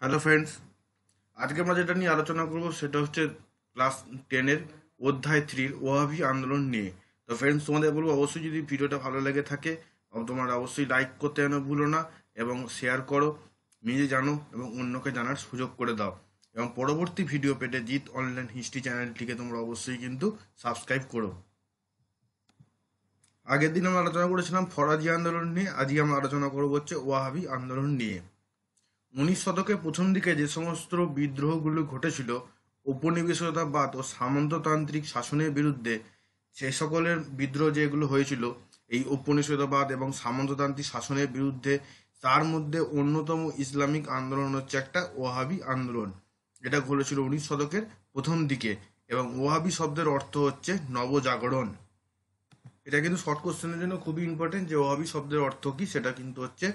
Hello friends আজকে আমরা যেটা নিয়ে আলোচনা করব সেটা হচ্ছে ক্লাস টেনের অধ্যায় থ্রির ওহাবি আন্দোলন নিয়ে তো ফ্রেন্ডস তোমাদের বলবো অবশ্যই যদি ভিডিওটা ভালো লেগে থাকে তোমরা অবশ্যই লাইক করতে যেন ভুলো না এবং শেয়ার করো নিজে জানো এবং অন্যকে জানার সুযোগ করে দাও এবং পরবর্তী ভিডিও পেটে জিত অনলাইন হিস্ট্রি চ্যানেলটিকে তোমরা অবশ্যই কিন্তু সাবস্ক্রাইব করো আগের দিন আমরা আলোচনা করেছিলাম ফরাজি আন্দোলন নিয়ে আজই আমরা আলোচনা করব হচ্ছে ওয়াহাবি আন্দোলন নিয়ে উনিশ শতকে প্রথম দিকে যে সমস্ত বিদ্রোহগুলো ঘটেছিল উপনিবেশতাবাদ ও সামন্ততান্ত্রিক শাসনের বিরুদ্ধে সে সকলের বিদ্রোহ যেগুলো হয়েছিল এই উপনিষদবাদ এবং সামন্ততান্ত্রিক শাসনের বিরুদ্ধে তার মধ্যে অন্যতম ইসলামিক আন্দোলন হচ্ছে একটা ওয়াহাবি আন্দোলন এটা ঘটেছিল উনিশ শতকের প্রথম দিকে এবং ওয়াহাবি শব্দের অর্থ হচ্ছে নবজাগরণ এটা কিন্তু শর্ট কোশ্চেনের জন্য খুবই ইম্পর্টেন্ট যে ওয়াবি শব্দের অর্থ কী সেটা কিন্তু হচ্ছে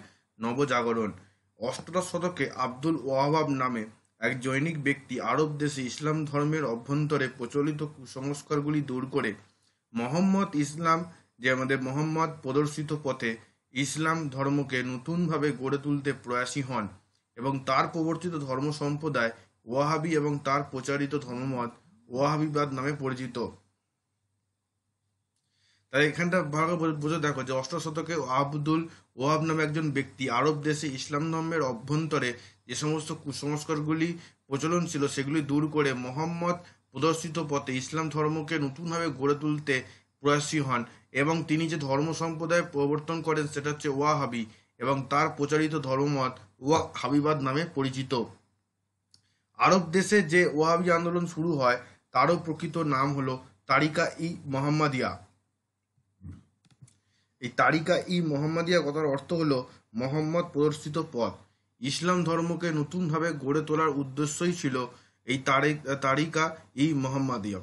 নবজাগরণ অষ্টদশ শতকে আব্দুল ওয়াহাব নামে এক জৈনিক ব্যক্তি আরব দেশে ইসলাম ধর্মের অভ্যন্তরে প্রচলিত কুসংস্কারগুলি দূর করে মোহাম্মদ ইসলাম যে আমাদের মোহাম্মদ প্রদর্শিত পথে ইসলাম ধর্মকে নতুনভাবে গড়ে তুলতে প্রয়াসী হন এবং তার প্রবর্তিত ধর্ম সম্প্রদায় ওয়াহাবি এবং তার প্রচারিত ধর্মমত ওয়াহাবিবাদ নামে পরিচিত তাই এখানটা ভালো বুঝে দেখো যে অষ্ট শতকে আব্দুল ওয়াব নামে একজন ব্যক্তি আরব দেশে ইসলাম ধর্মের অভ্যন্তরে যে সমস্ত কুসংস্কারগুলি প্রচলন ছিল সেগুলি দূর করে মোহাম্মদ প্রদর্শিত পথে ইসলাম ধর্মকে নতুনভাবে গড়ে তুলতে প্রয়াসী হন এবং তিনি যে ধর্ম সম্প্রদায় প্রবর্তন করেন সেটা হচ্ছে ওয়াহাবি এবং তার প্রচারিত ধর্মমত ওয়া হাবিবাদ নামে পরিচিত আরব দেশে যে ওয়াহাবি আন্দোলন শুরু হয় তারও প্রকৃত নাম হলো তারিকা ই মোহাম্মদিয়া এই তারিকা ই মোহাম্মদিয়া কথার অর্থ হলো মোহাম্মদ প্রদর্শিত পথ ইসলাম ধর্মকে নতুনভাবে গড়ে তোলার উদ্দেশ্যই ছিল এই তারিকা ই মোহাম্মদিয়া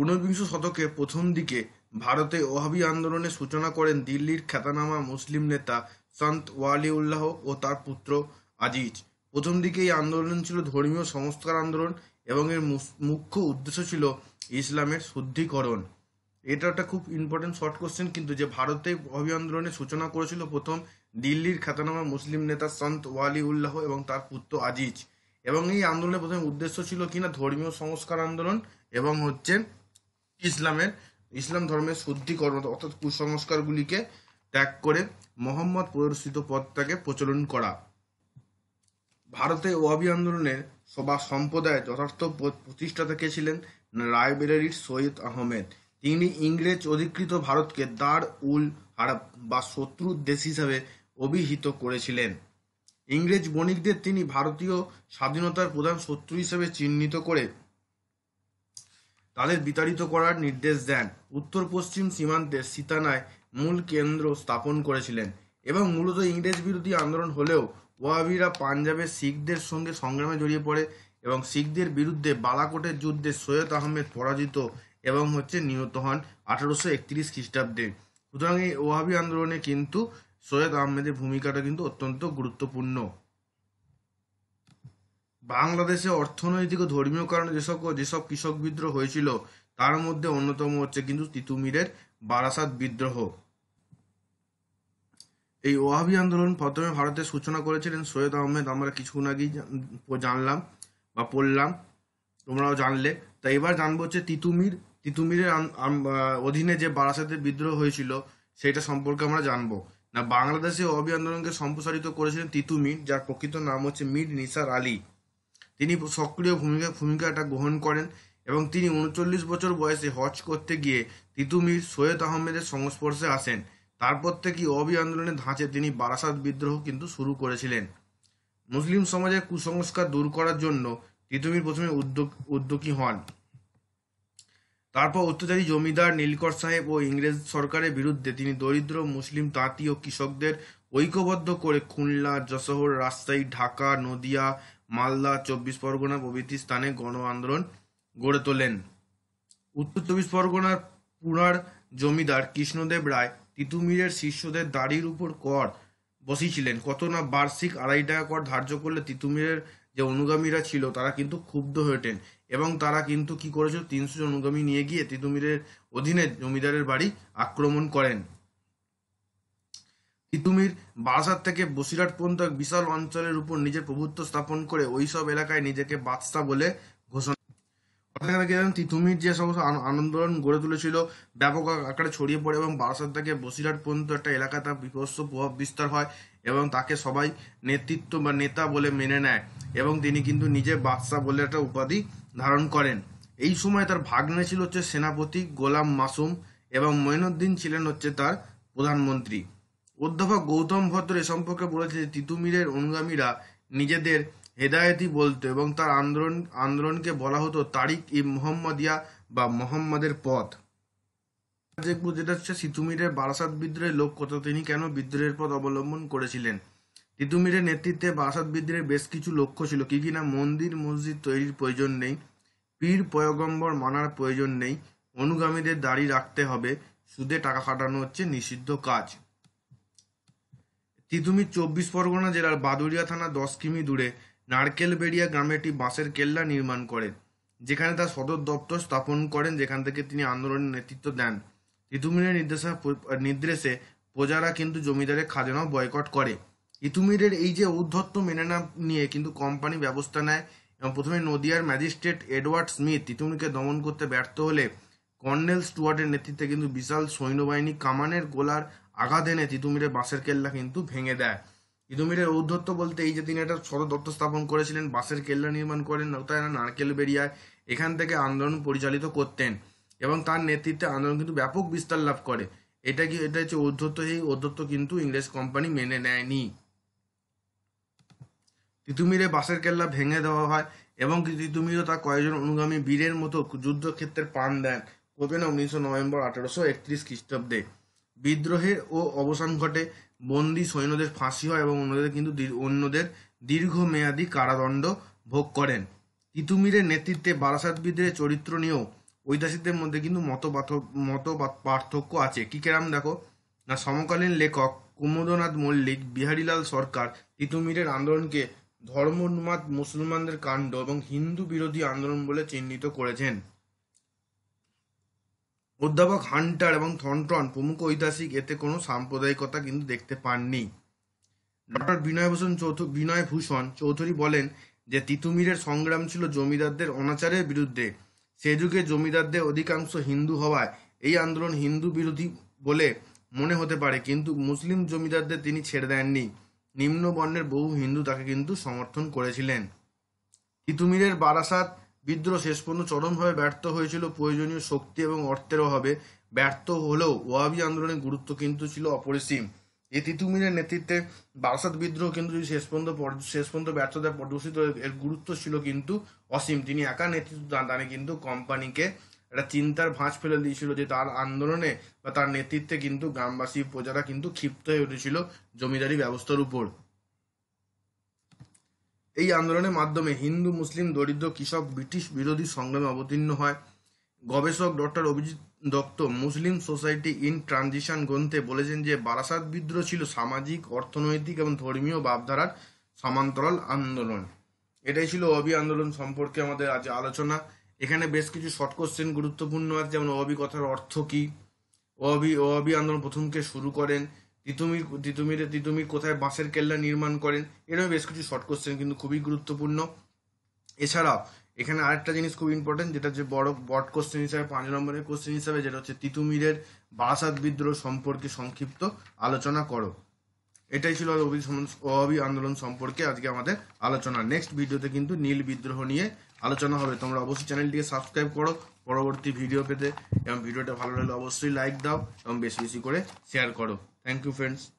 ঊনবিংশ শতকে প্রথম দিকে ভারতে ওহাবি আন্দোলনের সূচনা করেন দিল্লির খ্যাতনামা মুসলিম নেতা সন্ত ওয়ালিউল্লাহ ও তার পুত্র আজিজ প্রথম দিকে এই আন্দোলন ছিল ধর্মীয় সংস্কার আন্দোলন এবং এর মুখ্য উদ্দেশ্য ছিল ইসলামের শুদ্ধিকরণ এটা একটা খুব ইম্পর্টেন্ট শর্ট কোশ্চেন কিন্তু যে ভারতে অভিয়ন্দ্রনের সূচনা করেছিল প্রথম দিল্লির খ্যাতনামা মুসলিম নেতা সন্ত ওয়ালি উল্লাহ এবং তার পুত্র আজিজ এবং এই আন্দোলনের প্রথম উদ্দেশ্য ছিল কিনা ধর্মীয় সংস্কার আন্দোলন এবং হচ্ছে ইসলামের ইসলাম ধর্মের শুদ্ধিকরণ অর্থাৎ কুসংস্কারগুলিকে ত্যাগ করে মোহাম্মদ প্রদর্শিত পথটাকে প্রচলন করা ভারতে ওয়াবি আন্দোলনের সভা সম্প্রদায় যথার্থ প্রতিষ্ঠাতা কে ছিলেন রায়বেরেলির সৈয়দ আহমেদ তিনি ইংরেজ অধিকৃত ভারতকে দার উল হারাব বা শত্রুর দেশ হিসাবে অভিহিত করেছিলেন ইংরেজ বণিকদের তিনি ভারতীয় স্বাধীনতার প্রধান শত্রু হিসেবে চিহ্নিত করে তাদের বিতাড়িত করার নির্দেশ দেন উত্তর পশ্চিম সীমান্তে সীতানায় মূল কেন্দ্র স্থাপন করেছিলেন এবং মূলত ইংরেজ বিরোধী আন্দোলন হলেও ওয়াবিরা পাঞ্জাবে শিখদের সঙ্গে সংগ্রামে জড়িয়ে পড়ে এবং শিখদের বিরুদ্ধে বালাকোটের যুদ্ধে সৈয়দ আহমেদ পরাজিত এবং হচ্ছে নিহত হন আঠারোশো একত্রিশ খ্রিস্টাব্দে সুতরাং এই ওহাবি আন্দোলনে কিন্তু সৈয়দ আহমেদের ভূমিকাটা কিন্তু অত্যন্ত গুরুত্বপূর্ণ বাংলাদেশে অর্থনৈতিক ও ধর্মীয় কারণে যেসব যেসব কৃষক বিদ্রোহ হয়েছিল তার মধ্যে অন্যতম হচ্ছে কিন্তু তিতুমিরের বারাসাত বিদ্রোহ এই ওয়াহাবি আন্দোলন প্রথমে ভারতের সূচনা করেছিলেন সৈয়দ আহমেদ আমরা কিছুক্ষণ আগেই জানলাম বা পড়লাম তোমরাও জানলে তা এবার জানবো হচ্ছে তিতুমির তিতুমিরের অধীনে যে বারাসাতের বিদ্রোহ হয়েছিল সেটা সম্পর্কে আমরা জানবো না বাংলাদেশে অবি আন্দোলনকে সম্প্রসারিত করেছিলেন তিতুমির যার প্রকৃত নাম হচ্ছে মির নিসার আলী তিনি সক্রিয় ভূমিকা ভূমিকাটা গ্রহণ করেন এবং তিনি উনচল্লিশ বছর বয়সে হজ করতে গিয়ে তিতুমির সৈয়দ আহমেদের সংস্পর্শে আসেন তারপর থেকে অবি আন্দোলনের ধাঁচে তিনি বারাসাত বিদ্রোহ কিন্তু শুরু করেছিলেন মুসলিম সমাজের কুসংস্কার দূর করার জন্য তিতুমির প্রথমে উদ্যোগ উদ্যোগী হন তারপর অত্যাচারী জমিদার নীলকর সাহেব ও ইংরেজ সরকারের বিরুদ্ধে তিনি দরিদ্র মুসলিম তাঁতি ও কৃষকদের ঐক্যবদ্ধ করে খুলনা যশোর রাজশাহী ঢাকা নদিয়া মালদা চব্বিশ পরগনা প্রভৃতি স্থানে গণ আন্দোলন গড়ে তোলেন উত্তর চব্বিশ পরগনার পুরার জমিদার কৃষ্ণদেব রায় তিতুমিরের শিষ্যদের দাড়ির উপর কর বসিয়েছিলেন কত না বার্ষিক আড়াই টাকা কর ধার্য করলে তিতুমিরের যে অনুগামীরা ছিল তারা কিন্তু ক্ষুব্ধ হয়ে ওঠেন এবং তারা কিন্তু কি করেছিল তিনশো অনুগামী নিয়ে গিয়ে তিতুমিরের অধীনে জমিদারের বাড়ি আক্রমণ করেন তিতুমির বারাসাত থেকে বসিরহাট পর্যন্ত এক বিশাল অঞ্চলের উপর নিজের প্রভুত্ব স্থাপন করে ওইসব এলাকায় নিজেকে বাদশাহ বলে তিতুমির যে সমস্ত আন্দোলন গড়ে তুলেছিল ব্যাপক আকারে ছড়িয়ে পড়ে এবং বারাসাত থেকে বসিরহাট পর্যন্ত একটা এলাকা তার বিপস্ত প্রভাব বিস্তার হয় এবং তাকে সবাই নেতৃত্ব বা নেতা বলে মেনে নেয় এবং তিনি কিন্তু নিজে বাদশাহ বলে একটা উপাধি ধারণ করেন এই সময় তার ভাগ্নে ছিল হচ্ছে সেনাপতি গোলাম মাসুম এবং মৈনুদ্দিন ছিলেন হচ্ছে তার প্রধানমন্ত্রী অধ্যাপক গৌতম ভদ্র এ সম্পর্কে বলেছে যে তিতুমিরের অনুগামীরা নিজেদের হেদায়েতি বলতো এবং তার আন্দোলন আন্দোলনকে বলা হতো তারিক ই মোহাম্মদিয়া বা মোহাম্মদের পথ দেখব যেটা হচ্ছে সিতুমিরের বারাসাত বিদ্রোহের লক্ষ্য তো তিনি কেন বিদ্রোহের পথ অবলম্বন করেছিলেন তিতুমিরের নেতৃত্বে বারাসাত বিদ্রোহের বেশ কিছু লক্ষ্য ছিল কি কিনা মন্দির মসজিদ তৈরির প্রয়োজন নেই পীর পয়গম্বর মানার প্রয়োজন নেই অনুগামীদের দাড়ি রাখতে হবে সুদে টাকা খাটানো হচ্ছে নিষিদ্ধ কাজ তিতুমির চব্বিশ পরগনা জেলার বাদুরিয়া থানা দশ কিমি দূরে নারকেলবেড়িয়া গ্রামে একটি বাঁশের কেল্লা নির্মাণ করেন যেখানে তার সদর দপ্তর স্থাপন করেন যেখান থেকে তিনি আন্দোলনের নেতৃত্ব দেন ইতুমিরের নির্দেশনা নির্দেশে প্রজারা কিন্তু জমিদারের খাজানাও বয়কট করে ইতুমিরের এই যে ঔদ্ধত্য মেনে না নিয়ে কিন্তু কোম্পানি ব্যবস্থা নেয় এবং প্রথমে নদিয়ার ম্যাজিস্ট্রেট এডওয়ার্ড স্মিথ ইতুমিরকে দমন করতে ব্যর্থ হলে কর্নেল স্টুয়ার্টের নেতৃত্বে কিন্তু বিশাল সৈন্যবাহিনী কামানের গোলার আঘাত এনে তিতুমিরের বাঁশের কেল্লা কিন্তু ভেঙে দেয় ইদুমিরের ঔদ্ধত্য বলতে এই যে তিনি একটা সদর স্থাপন করেছিলেন বাঁশের কেল্লা নির্মাণ করেন নৌতায়না নারকেল বেরিয়ায় এখান থেকে আন্দোলন পরিচালিত করতেন এবং তার নেতৃত্বে আন্দোলন কিন্তু ব্যাপক বিস্তার লাভ করে এটা কি এটা হচ্ছে ঔদ্ধত্য এই ঔদ্ধত্য কিন্তু ইংরেজ কোম্পানি মেনে নেয়নি তিতুমিরে বাসের কেল্লা ভেঙে দেওয়া হয় এবং তিতুমিরও তার কয়েকজন অনুগামী বীরের মতো যুদ্ধক্ষেত্রে প্রাণ দেন কবে না উনিশশো নভেম্বর আঠারোশো একত্রিশ খ্রিস্টাব্দে বিদ্রোহের ও অবসান ঘটে বন্দি সৈন্যদের ফাঁসি হয় এবং অন্যদের কিন্তু অন্যদের দীর্ঘমেয়াদী কারাদণ্ড ভোগ করেন তিতুমিরের নেতৃত্বে বারাসাত বিদ্রোহের চরিত্র নিয়েও ঐতিহাসিকদের মধ্যে কিন্তু মত মত পার্থক্য আছে কি কেরাম দেখো না সমকালীন লেখক কুমোদনাথ মল্লিক বিহারীলাল সরকার তিতুমিরের আন্দোলনকে ধর্মোন্মাদ মুসলমানদের কাণ্ড এবং হিন্দু বিরোধী আন্দোলন বলে চিহ্নিত করেছেন অধ্যাপক হান্টার এবং থনটন প্রমুখ ঐতিহাসিক এতে কোনো সাম্প্রদায়িকতা কিন্তু দেখতে পাননি ডক্টর বিনয়ভূষণ বিনয় ভূষণ চৌধুরী বলেন যে তিতুমিরের সংগ্রাম ছিল জমিদারদের অনাচারের বিরুদ্ধে সে যুগে জমিদারদের অধিকাংশ হিন্দু হওয়ায় এই আন্দোলন হিন্দু বিরোধী বলে মনে হতে পারে কিন্তু মুসলিম জমিদারদের তিনি ছেড়ে দেননি নিম্নবর্ণের বহু হিন্দু তাকে কিন্তু সমর্থন করেছিলেন তিতুমিরের বারাসাত বিদ্রোহ শেষ পর্যন্ত চরমভাবে ব্যর্থ হয়েছিল প্রয়োজনীয় শক্তি এবং অর্থের অভাবে ব্যর্থ হলেও ওয়াবি আন্দোলনের গুরুত্ব কিন্তু ছিল অপরিসীম এই তিতুমিরের নেতৃত্বে বারাসাত বিদ্রোহ কিন্তু যদি শেষ পর্যন্ত শেষ পর্যন্ত ব্যর্থতায় প্রদর্শিত এর গুরুত্ব ছিল কিন্তু অসীম তিনি একা নেতৃত্ব দানে কিন্তু কোম্পানিকে একটা চিন্তার ভাঁজ ফেলে দিয়েছিল যে তার আন্দোলনে বা তার নেতৃত্বে কিন্তু গ্রামবাসী প্রজারা কিন্তু ক্ষিপ্ত হয়ে উঠেছিল জমিদারি ব্যবস্থার উপর এই আন্দোলনের মাধ্যমে হিন্দু মুসলিম দরিদ্র কৃষক ব্রিটিশ বিরোধী সংগ্রামে অবতীর্ণ হয় গবেষক doctor Abhijit Dutta Muslim society in transition গ্রন্থে বলেছেন যে বারাসাত বিদ্রোহ ছিল সামাজিক অর্থনৈতিক এবং ধর্মীয় ভাবধারার সমান্তরাল আন্দোলন এটাই ছিল অবি আন্দোলন সম্পর্কে আমাদের আজ আলোচনা এখানে বেশ কিছু শর্ট কোশ্চেন গুরুত্বপূর্ণ আছে যেমন অবি কথার অর্থ কী অবি অবি আন্দোলন প্রথমকে শুরু করেন তিতুমির তিতুমিরে তিতুমির কোথায় বাঁশের কেল্লা নির্মাণ করেন এরকম বেশ কিছু শর্ট কোশ্চেন কিন্তু খুবই গুরুত্বপূর্ণ এছাড়াও এখানে আরেকটা জিনিস খুব ইম্পর্টেন্ট যেটা যে বড় বট কোশ্চেন হিসাবে পাঁচ নম্বরের কোশ্চেন হিসাবে যেটা হচ্ছে তিতুমিরের বারাসাত বিদ্রোহ সম্পর্কে সংক্ষিপ্ত আলোচনা করো এটাই ছিল অভি অভাবী আন্দোলন সম্পর্কে আজকে আমাদের আলোচনা নেক্সট ভিডিওতে কিন্তু নীল বিদ্রোহ নিয়ে আলোচনা হবে তোমরা অবশ্যই চ্যানেলটিকে সাবস্ক্রাইব করো পরবর্তী ভিডিও পেতে এবং ভিডিওটা ভালো লাগলে অবশ্যই লাইক দাও এবং বেশি বেশি করে শেয়ার করো Thank you, friends.